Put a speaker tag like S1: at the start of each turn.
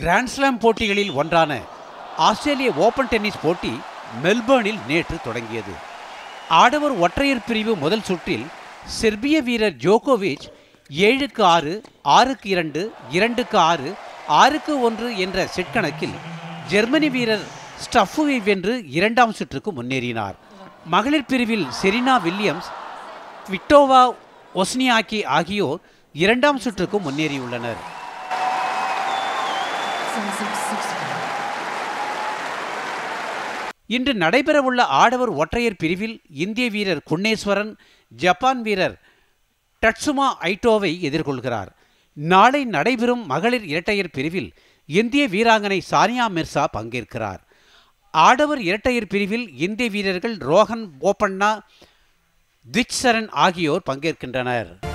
S1: grand slam போட்டிகளில் ஒன்றான ஆஸ்திரேலிய open tennis போட்டி மெல்பர்னில் நேற்று தொடங்கியது ஆடவர் ஒற்றையர் பிரிவு முதல் சுற்றில் செர்பிய வீரர் ஜோகோவிச் ஏழுக்கு ஆறு ஆறுக்கு இரண்டு இரண்டுக்கு ஆறு ஆறுக்கு ஒன்று என்ற செட் கணக்கில் ஜெர்மனி வீரர் ஸ்டஃபுவை வென்று இரண்டாம் சுற்றுக்கு முன்னேறினார் மகளிர் பிரிவில் செரினா வில்லியம்ஸ் விக்டோவா ஒஸ்னியாக்கி ஆகியோர் இரண்டாம் சுற்றுக்கு முன்னேறியுள்ளனர் இன்று நடைபெறவுள்ள ஆடவர் ஒற்றையர் பிரிவில் இந்திய வீரர் குன்னேஸ்வரன் ஜப்பான் வீரர் டட்சுமா ஐட்டோவை எதிர்கொள்கிறார் நாளை நடைபெறும் மகளிர் இரட்டையர் பிரிவில் இந்திய வீராங்கனை சானியா மிர்சா பங்கேற்கிறார் ஆடவர் இரட்டையர் பிரிவில் இந்திய வீரர்கள் ரோஹன் போபண்ணா திச்சரன் ஆகியோர் பங்கேற்கின்றனர்